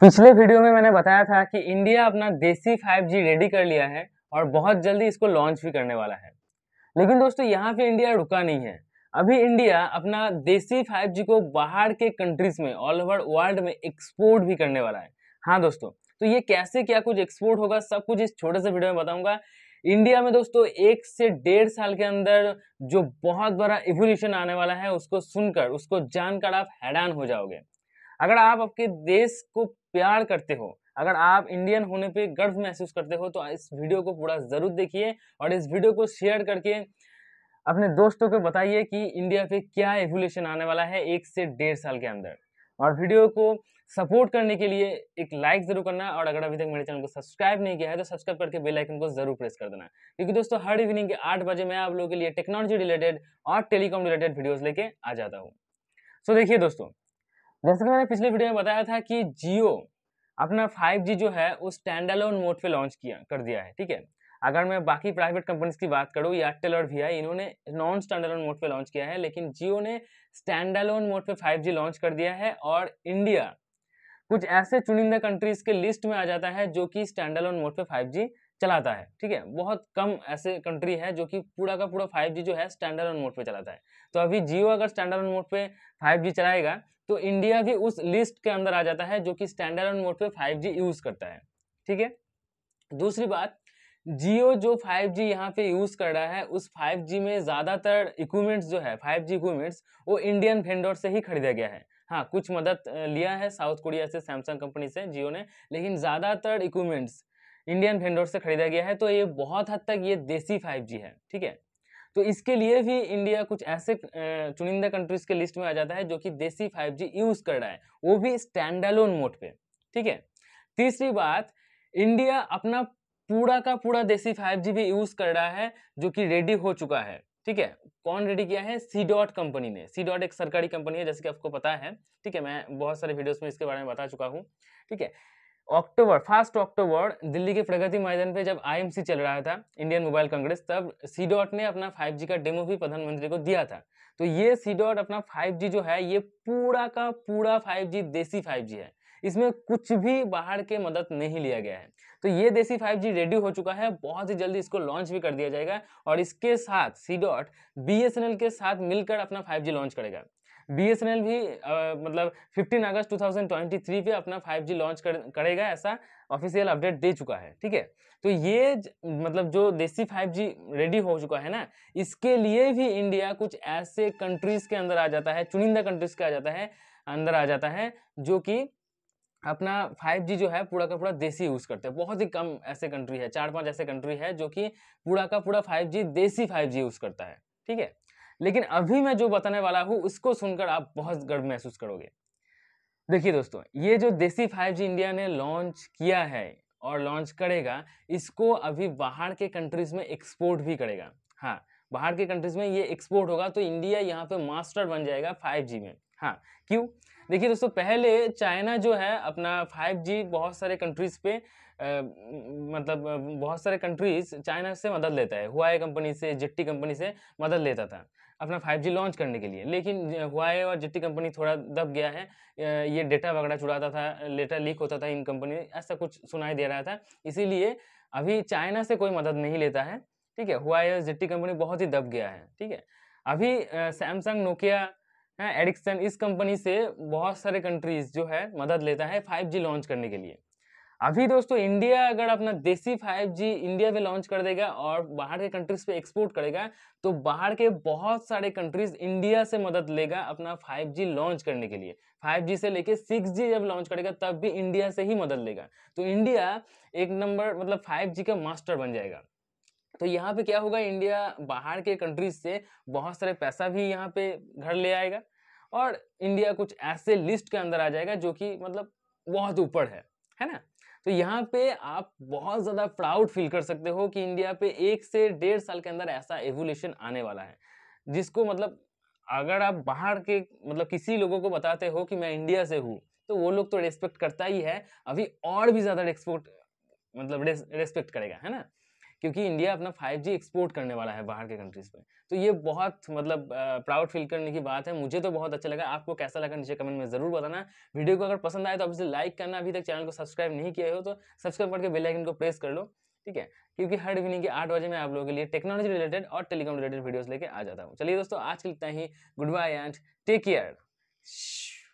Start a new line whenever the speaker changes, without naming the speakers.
पिछले वीडियो में मैंने बताया था कि इंडिया अपना देसी 5G रेडी कर लिया है और बहुत जल्दी इसको लॉन्च भी करने वाला है लेकिन दोस्तों यहाँ पे इंडिया रुका नहीं है अभी इंडिया अपना देसी 5G को बाहर के कंट्रीज में ऑल ओवर वर्ल्ड में एक्सपोर्ट भी करने वाला है हाँ दोस्तों तो ये कैसे क्या कुछ एक्सपोर्ट होगा सब कुछ इस छोटे से वीडियो में बताऊंगा इंडिया में दोस्तों एक से डेढ़ साल के अंदर जो बहुत बड़ा इवोल्यूशन आने वाला है उसको सुनकर उसको जानकर आप हैरान हो जाओगे अगर आप आपके देश को प्यार करते हो अगर आप इंडियन होने पे गर्व महसूस करते हो तो इस वीडियो को पूरा ज़रूर देखिए और इस वीडियो को शेयर करके अपने दोस्तों को बताइए कि इंडिया पे क्या एवोल्यूशन आने वाला है एक से डेढ़ साल के अंदर और वीडियो को सपोर्ट करने के लिए एक लाइक ज़रूर करना और अगर अभी तक मेरे चैनल को सब्सक्राइब नहीं किया है तो सब्सक्राइब करके बेल आइकन को ज़रूर प्रेस कर देना क्योंकि दोस्तों हर इवनिंग के आठ बजे मैं आप लोगों के लिए टेक्नोलॉजी रिलेटेड और टेलीकॉम रिलेटेड वीडियोज़ लेके आ जाता हूँ सो so, देखिए दोस्तों जैसे कि मैंने पिछले वीडियो में बताया था कि जियो अपना जी जो है वो स्टैंड अलोन मोड पर लॉन्च किया कर दिया है ठीक है अगर मैं बाकी प्राइवेट कंपनीज की बात करूँ एयरटेल और वी इन्होंने नॉन स्टैंड अलोन मोड पर लॉन्च किया है लेकिन जियो ने standalone mode five G launch कर दिया है और इंडिया कुछ ऐसे चुनिंदा कंट्रीज के लिस्ट में आ जाता है जो कि standalone mode five G चलाता है ठीक है बहुत कम ऐसे कंट्री है जो कि पूरा का पूरा 5G जो है स्टैंडर्ड मोड पे चलाता है तो अभी जियो अगर स्टैंडर्ड मोड पे 5G चलाएगा तो इंडिया भी उस लिस्ट के अंदर आ जाता है जो कि स्टैंडर्ड एंड मोड पे 5G यूज करता है ठीक है दूसरी बात जियो जो 5G यहाँ पे यूज़ कर रहा है उस 5G में ज़्यादातर इक्विपमेंट्स जो है 5G इक्विपमेंट्स वो इंडियन भेंडोर से ही खरीदा गया है हाँ कुछ मदद लिया है साउथ कोरिया से सैमसंग कंपनी से जियो ने लेकिन ज़्यादातर इक्विपमेंट्स इंडियन भेंडोर से खरीदा गया है तो ये बहुत हद तक ये देसी फाइव है ठीक है तो इसके लिए भी इंडिया कुछ ऐसे चुनिंदा कंट्रीज के लिस्ट में आ जाता है जो कि देसी 5G यूज कर रहा है वो भी स्टैंडलोन मोड पे ठीक है तीसरी बात इंडिया अपना पूरा का पूरा देसी 5G भी यूज कर रहा है जो कि रेडी हो चुका है ठीक है कौन रेडी किया है सी डॉट कंपनी ने सी डॉट एक सरकारी कंपनी है जैसे कि आपको पता है ठीक है मैं बहुत सारे वीडियोस में इसके बारे में बता चुका हूँ ठीक है अक्टूबर फर्स्ट अक्टूबर दिल्ली के प्रगति मैदान पे जब आईएमसी चल रहा था इंडियन मोबाइल कांग्रेस तब सी डॉट ने अपना 5G का डेमो भी प्रधानमंत्री को दिया था तो ये सी डॉट अपना 5G जो है ये पूरा का पूरा 5G देसी 5G है इसमें कुछ भी बाहर के मदद नहीं लिया गया है तो ये देसी 5G रेडी हो चुका है बहुत ही जल्दी इसको लॉन्च भी कर दिया जाएगा और इसके साथ सी डॉट बी के साथ मिलकर अपना जी लॉन्च करेगा बी भी आ, मतलब 15 अगस्त 2023 पे अपना 5G लॉन्च कर, करेगा ऐसा ऑफिशियल अपडेट दे चुका है ठीक है तो ये मतलब जो देसी 5G रेडी हो चुका है ना इसके लिए भी इंडिया कुछ ऐसे कंट्रीज़ के अंदर आ जाता है चुनिंदा कंट्रीज़ के आ जाता है अंदर आ जाता है जो कि अपना फाइव जी जो है पूरा का पूरा देसी यूज़ करते हैं बहुत ही कम ऐसे कंट्री है चार पांच ऐसे कंट्री है जो कि पूरा का पूरा फाइव जी देसी फाइव जी यूज़ करता है ठीक है लेकिन अभी मैं जो बताने वाला हूँ उसको सुनकर आप बहुत गर्व महसूस करोगे देखिए दोस्तों ये जो देसी 5G इंडिया ने लॉन्च किया है और लॉन्च करेगा इसको अभी बाहर के कंट्रीज में एक्सपोर्ट भी करेगा हाँ बाहर के कंट्रीज में ये एक्सपोर्ट होगा तो इंडिया यहाँ पे मास्टर बन जाएगा 5G में हाँ क्यों देखिए दोस्तों पहले चाइना जो है अपना 5G बहुत सारे कंट्रीज पे मतलब बहुत सारे कंट्रीज चाइना से मदद लेता है हुआई कंपनी से जिट्टी कंपनी से मदद लेता था अपना 5G लॉन्च करने के लिए लेकिन हुआई और जिट्टी कंपनी थोड़ा दब गया है ये डेटा वगैरह चुराता था लेटर लीक होता था इन कंपनी ऐसा कुछ सुनाई दे रहा था इसीलिए अभी चाइना से कोई मदद नहीं लेता है ठीक है हुआई और जिट्टी कंपनी बहुत ही दब गया है ठीक है अभी सैमसंग नोकिया है एडिक्सन इस कंपनी से बहुत सारे कंट्रीज जो है मदद लेता है जी लॉन्च करने के लिए अभी दोस्तों इंडिया अगर अपना देसी 5G इंडिया में लॉन्च कर देगा और बाहर के कंट्रीज पे एक्सपोर्ट करेगा तो बाहर के बहुत सारे कंट्रीज इंडिया से मदद लेगा अपना 5G लॉन्च करने के लिए 5G से लेके 6G जब लॉन्च करेगा तब भी इंडिया से ही मदद लेगा तो इंडिया एक नंबर मतलब 5G का मास्टर बन जाएगा तो यहाँ पे क्या होगा इंडिया बाहर के कंट्रीज से बहुत सारे पैसा भी यहाँ पे घर ले आएगा और इंडिया कुछ ऐसे लिस्ट के अंदर आ जाएगा जो कि मतलब बहुत ऊपर है है ना तो यहाँ पे आप बहुत ज़्यादा प्राउड फील कर सकते हो कि इंडिया पे एक से डेढ़ साल के अंदर ऐसा एवोल्यूशन आने वाला है जिसको मतलब अगर आप बाहर के मतलब किसी लोगों को बताते हो कि मैं इंडिया से हूँ तो वो लोग तो रेस्पेक्ट करता ही है अभी और भी ज़्यादा रेस्पेक्ट मतलब रेस्पेक्ट करेगा है ना क्योंकि इंडिया अपना 5G एक्सपोर्ट करने वाला है बाहर के कंट्रीज़ में तो ये बहुत मतलब प्राउड फील करने की बात है मुझे तो बहुत अच्छा लगा आपको कैसा लगा नीचे कमेंट में ज़रूर बताना वीडियो को अगर पसंद आए तो आपसे लाइक करना अभी तक चैनल को सब्सक्राइब नहीं किया हो तो सब्सक्राइब करके बेलाइकन को प्रेस कर लो ठीक है क्योंकि हर इवनिंग के आठ बजे मैं आप लोगों के लिए टेक्नोलॉजी रिलेटेड और टेलीकॉम रिलेटेड वीडियोस लेके आ जाता हूँ चलिए दोस्तों आज के लिए ही goodbye and take care